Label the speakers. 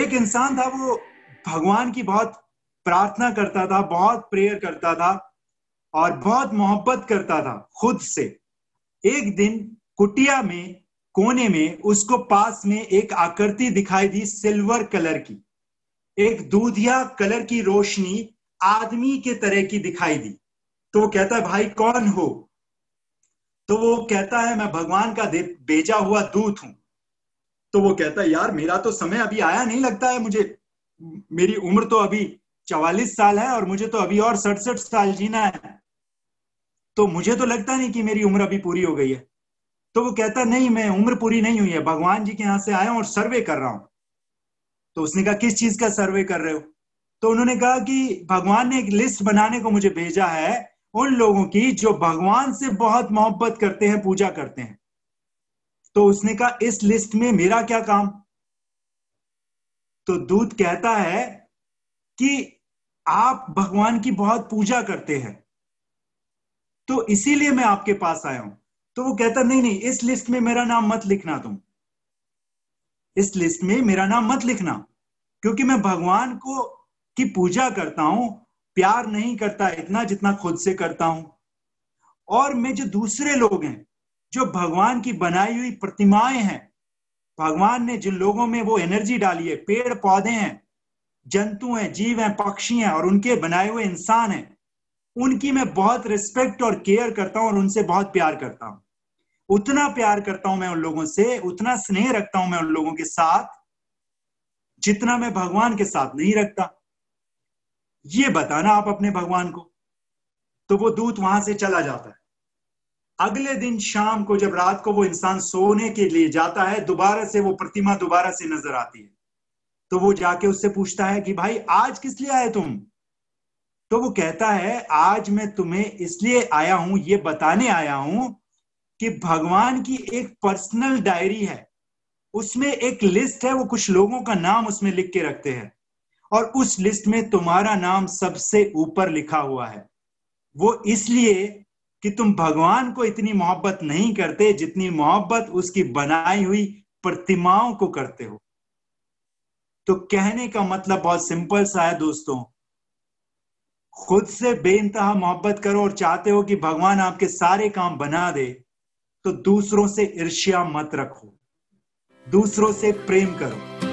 Speaker 1: एक इंसान था वो भगवान की बहुत प्रार्थना करता था बहुत प्रेयर करता था और बहुत मोहब्बत करता था खुद से एक दिन कुटिया में कोने में उसको पास में एक आकृति दिखाई दी सिल्वर कलर की एक दूधिया कलर की रोशनी आदमी के तरह की दिखाई दी तो वो कहता है भाई कौन हो तो वो कहता है मैं भगवान का भेजा हुआ दूत हूं तो वो कहता है यार मेरा तो समय अभी आया नहीं लगता है मुझे मेरी उम्र तो अभी चवालीस साल है और मुझे तो अभी और सड़सठ साल जीना है तो मुझे तो लगता नहीं कि मेरी उम्र अभी पूरी हो गई है तो वो कहता नहीं मैं उम्र पूरी नहीं हुई है भगवान जी के यहां से आया हूं और सर्वे कर रहा हूं तो उसने कहा किस चीज का सर्वे कर रहे हो तो उन्होंने कहा कि भगवान ने एक लिस्ट बनाने को मुझे भेजा है उन लोगों की जो भगवान से बहुत मोहब्बत करते हैं पूजा करते हैं तो उसने कहा इस लिस्ट में मेरा क्या काम तो दूत कहता है कि आप भगवान की बहुत पूजा करते हैं तो इसीलिए मैं आपके पास आया हूं तो वो कहता नहीं नहीं इस लिस्ट में मेरा नाम मत लिखना तुम इस लिस्ट में मेरा नाम मत लिखना क्योंकि मैं भगवान को की पूजा करता हूं प्यार नहीं करता इतना जितना खुद से करता हूं और मैं जो दूसरे लोग हैं जो भगवान की बनाई हुई प्रतिमाएं हैं भगवान ने जिन लोगों में वो एनर्जी डाली है पेड़ पौधे हैं जंतु हैं जीव हैं पक्षी हैं और उनके बनाए हुए इंसान हैं उनकी मैं बहुत रिस्पेक्ट और केयर करता हूं और उनसे बहुत प्यार करता हूं उतना प्यार करता हूं मैं उन लोगों से उतना स्नेह रखता हूं मैं उन लोगों के साथ जितना मैं भगवान के साथ नहीं रखता ये बताना आप अपने भगवान को तो वो दूत वहां से चला जाता है अगले दिन शाम को जब रात को वो इंसान सोने के लिए जाता है दोबारा से वो प्रतिमा दोबारा से नजर आती है तो वो जाके उससे पूछता है कि भाई आज किस लिए आए तुम तो वो कहता है आज मैं तुम्हें इसलिए आया हूं ये बताने आया हूं कि भगवान की एक पर्सनल डायरी है उसमें एक लिस्ट है वो कुछ लोगों का नाम उसमें लिख के रखते हैं और उस लिस्ट में तुम्हारा नाम सबसे ऊपर लिखा हुआ है वो इसलिए कि तुम भगवान को इतनी मोहब्बत नहीं करते जितनी मोहब्बत उसकी बनाई हुई प्रतिमाओं को करते हो तो कहने का मतलब बहुत सिंपल सा है दोस्तों खुद से बेइंतहा मोहब्बत करो और चाहते हो कि भगवान आपके सारे काम बना दे तो दूसरों से ईर्ष्या मत रखो दूसरों से प्रेम करो